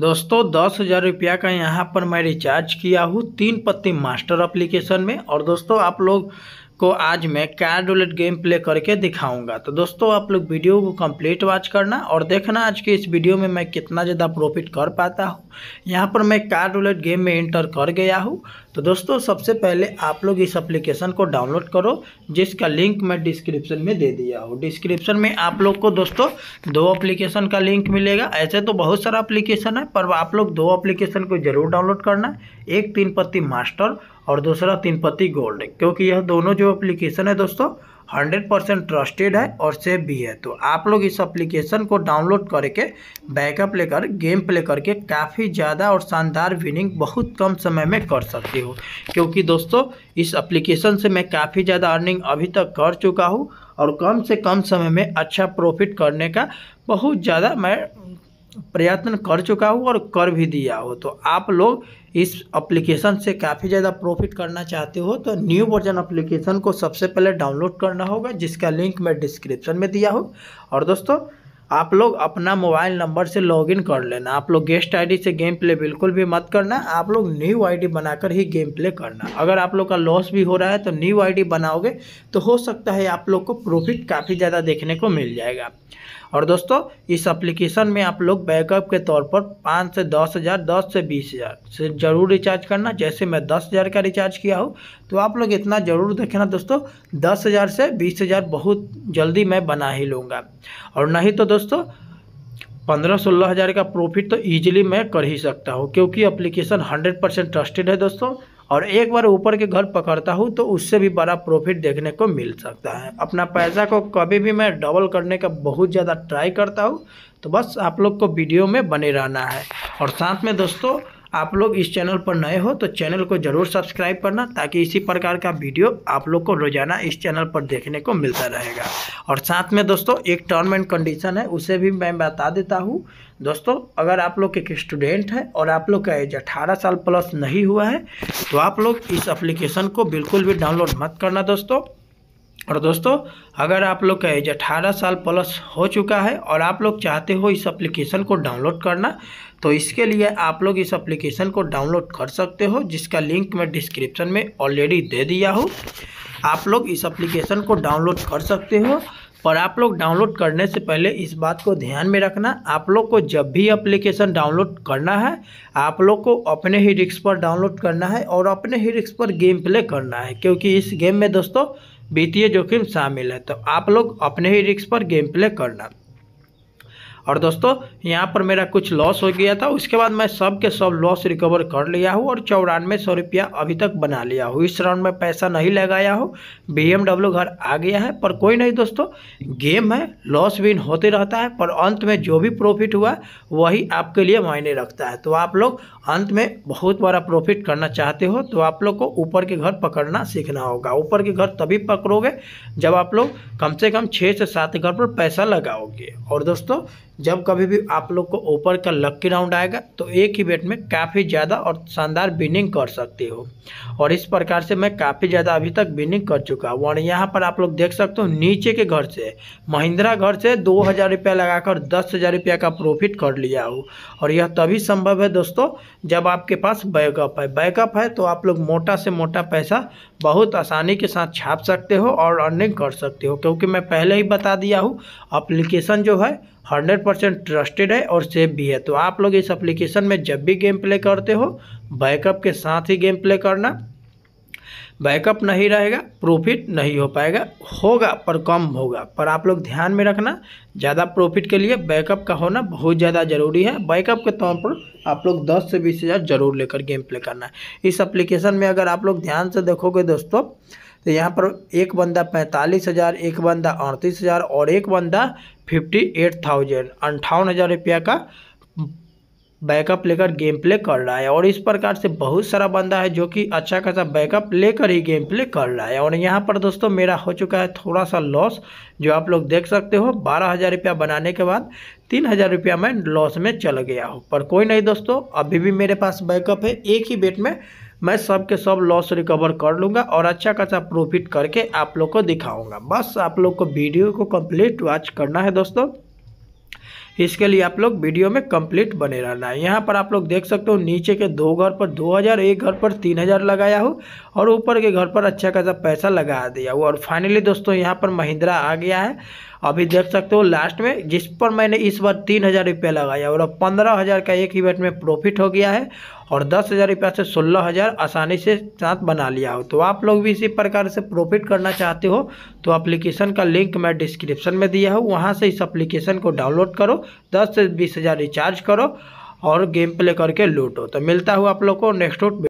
दोस्तों दस हज़ार रुपया का यहाँ पर मैं रिचार्ज किया हूँ तीन पत्ती मास्टर एप्लीकेशन में और दोस्तों आप लोग को आज मैं कैड रोलेट गेम प्ले करके दिखाऊंगा तो दोस्तों आप लोग वीडियो को कंप्लीट वॉच करना और देखना आज के इस वीडियो में मैं कितना ज़्यादा प्रॉफिट कर पाता हूँ यहाँ पर मैं कैड रोलेट गेम में इंटर कर गया हूँ तो दोस्तों सबसे पहले आप लोग इस एप्लीकेशन को डाउनलोड करो जिसका लिंक मैं डिस्क्रिप्शन में दे दिया हूँ डिस्क्रिप्शन में आप लोग को दोस्तों दो अप्लीकेशन का लिंक मिलेगा ऐसे तो बहुत सारा अप्लीकेशन है पर आप लोग दो अप्लीकेशन को ज़रूर डाउनलोड करना एक तीन पत्ती मास्टर और दूसरा तिनपति गोल्ड क्योंकि यह दोनों जो एप्लीकेशन है दोस्तों 100 परसेंट ट्रस्टेड है और सेफ भी है तो आप लोग इस एप्लीकेशन को डाउनलोड करके बैकअप लेकर गेम प्ले करके काफ़ी ज़्यादा और शानदार विनिंग बहुत कम समय में कर सकते हो क्योंकि दोस्तों इस एप्लीकेशन से मैं काफ़ी ज़्यादा अर्निंग अभी तक कर चुका हूँ और कम से कम समय में अच्छा प्रॉफिट करने का बहुत ज़्यादा मैं प्रयत्न कर चुका हो और कर भी दिया हो तो आप लोग इस एप्लीकेशन से काफ़ी ज़्यादा प्रॉफिट करना चाहते हो तो न्यू वर्जन एप्लीकेशन को सबसे पहले डाउनलोड करना होगा जिसका लिंक मैं डिस्क्रिप्शन में दिया हो और दोस्तों आप लोग अपना मोबाइल नंबर से लॉगिन कर लेना आप लोग गेस्ट आईडी से गेम प्ले बिल्कुल भी मत करना आप लोग न्यू आईडी बनाकर ही गेम प्ले करना अगर आप लोग का लॉस भी हो रहा है तो न्यू आईडी बनाओगे तो हो सकता है आप लोग को प्रॉफिट काफ़ी ज़्यादा देखने को मिल जाएगा और दोस्तों इस एप्लीकेशन में आप लोग बैकअप के तौर पर पाँच से दस हज़ार दस से बीस हज़ार से ज़रूर रिचार्ज करना जैसे मैं दस हज़ार का रिचार्ज किया हूँ तो आप लोग इतना ज़रूर देखना दोस्तों दस हज़ार से बीस हज़ार बहुत जल्दी मैं बना ही लूँगा और नहीं तो दोस्तों दोस्तों पंद्रह सोलह हज़ार का प्रॉफिट तो ईजिली मैं कर ही सकता हूँ क्योंकि एप्लीकेशन हंड्रेड परसेंट ट्रस्टेड है दोस्तों और एक बार ऊपर के घर पकड़ता हूँ तो उससे भी बड़ा प्रॉफिट देखने को मिल सकता है अपना पैसा को कभी भी मैं डबल करने का बहुत ज़्यादा ट्राई करता हूँ तो बस आप लोग को वीडियो में बने रहना है और साथ में दोस्तों आप लोग इस चैनल पर नए हो तो चैनल को ज़रूर सब्सक्राइब करना ताकि इसी प्रकार का वीडियो आप लोग को रोज़ाना इस चैनल पर देखने को मिलता रहेगा और साथ में दोस्तों एक टर्म एंड कंडीशन है उसे भी मैं बता देता हूँ दोस्तों अगर आप लोग एक स्टूडेंट है और आप लोग का एज अठारह साल प्लस नहीं हुआ है तो आप लोग इस एप्लीकेशन को बिल्कुल भी डाउनलोड मत करना दोस्तों और दोस्तों अगर आप लोग का एज अठारह साल प्लस हो चुका है और आप लोग चाहते हो इस एप्लीकेशन को डाउनलोड करना तो इसके लिए आप लोग इस एप्लीकेशन को डाउनलोड कर सकते हो जिसका लिंक मैं डिस्क्रिप्शन में ऑलरेडी दे दिया हूँ आप लोग इस एप्लीकेशन को डाउनलोड कर सकते हो पर आप लोग डाउनलोड करने से पहले इस बात को ध्यान में रखना आप लोग को जब भी एप्लीकेशन डाउनलोड करना है आप लोग को अपने ही रिक्स पर डाउनलोड करना है और अपने ही रिक्स पर गेम प्ले करना है क्योंकि इस गेम में दोस्तों वित्तीय जोखिम शामिल है तो आप लोग अपने ही रिक्स पर गेम प्ले करना और दोस्तों यहाँ पर मेरा कुछ लॉस हो गया था उसके बाद मैं सब के सब लॉस रिकवर कर लिया हूँ और चौरानवे सौ रुपया अभी तक बना लिया हूँ इस राउंड में पैसा नहीं लगाया हो बी घर आ गया है पर कोई नहीं दोस्तों गेम है लॉस विन होते रहता है पर अंत में जो भी प्रॉफिट हुआ वही आपके लिए मायने रखता है तो आप लोग अंत में बहुत बड़ा प्रॉफिट करना चाहते हो तो आप लोग को ऊपर के घर पकड़ना सीखना होगा ऊपर के घर तभी पकड़ोगे जब आप लोग कम से कम छः से सात घर पर पैसा लगाओगे और दोस्तों जब कभी भी आप लोग को ऊपर का लक्की राउंड आएगा तो एक ही बेट में काफ़ी ज़्यादा और शानदार विनिंग कर सकते हो और इस प्रकार से मैं काफ़ी ज़्यादा अभी तक विनिंग कर चुका हूँ और यहाँ पर आप लोग देख सकते हो नीचे के घर से महिंद्रा घर से दो हज़ार रुपया लगाकर दस हज़ार रुपया का प्रॉफिट कर लिया हूँ और यह तभी संभव है दोस्तों जब आपके पास बैकअप है बैकअप है तो आप लोग मोटा से मोटा पैसा बहुत आसानी के साथ छाप सकते हो और अर्निंग कर सकते हो क्योंकि मैं पहले ही बता दिया हूँ अप्लीकेशन जो है हंड्रेड परसेंट ट्रस्टेड है और सेफ भी है तो आप लोग इस एप्लीकेशन में जब भी गेम प्ले करते हो बैकअप के साथ ही गेम प्ले करना बैकअप नहीं रहेगा प्रॉफिट नहीं हो पाएगा होगा पर कम होगा पर आप लोग ध्यान में रखना ज़्यादा प्रॉफिट के लिए बैकअप का होना बहुत ज़्यादा ज़रूरी है बैकअप के तौर पर आप लोग 10 से बीस हज़ार जरूर लेकर गेम प्ले करना है इस एप्लीकेशन में अगर आप लोग ध्यान से देखोगे दोस्तों तो यहाँ पर एक बंदा पैंतालीस हज़ार एक बंदा अड़तीस हज़ार और एक बंदा फिफ्टी एट थाउजेंड अंठावन हज़ार रुपया का बैकअप लेकर गेम प्ले कर रहा है और इस प्रकार से बहुत सारा बंदा है जो कि अच्छा खासा बैकअप लेकर ही गेम प्ले कर रहा है और यहाँ पर दोस्तों मेरा हो चुका है थोड़ा सा लॉस जो आप लोग देख सकते हो बारह हज़ार रुपया बनाने के बाद तीन हज़ार रुपया मैं लॉस में चल गया हूँ पर कोई नहीं दोस्तों अभी भी मेरे पास बैकअप है एक ही बेट में मैं सब के सब लॉस रिकवर कर लूँगा और अच्छा खासा प्रॉफिट करके आप लोग को दिखाऊँगा बस आप लोग को वीडियो को कंप्लीट वॉच करना है दोस्तों इसके लिए आप लोग वीडियो में कंप्लीट बने रहना है यहाँ पर आप लोग देख सकते हो नीचे के दो घर पर दो हज़ार एक घर पर तीन हज़ार लगाया हो और ऊपर के घर पर अच्छा खासा पैसा लगा दिया हो और फाइनली दोस्तों यहाँ पर महिंद्रा आ गया है अभी देख सकते हो लास्ट में जिस पर मैंने इस बार तीन हज़ार रुपया लगाया और अब पंद्रह हज़ार का एक इवेंट में प्रॉफिट हो गया है और दस हज़ार रुपया से सोलह हज़ार आसानी से साथ बना लिया हो तो आप लोग भी इसी प्रकार से प्रॉफिट करना चाहते हो तो अप्लीकेशन का लिंक मैं डिस्क्रिप्शन में दिया हूँ वहाँ से इस अप्लीकेशन को डाउनलोड करो दस से बीस हज़ार रिचार्ज करो और गेम प्ले करके लूटो तो मिलता हुआ आप लोग को नेक्स्ट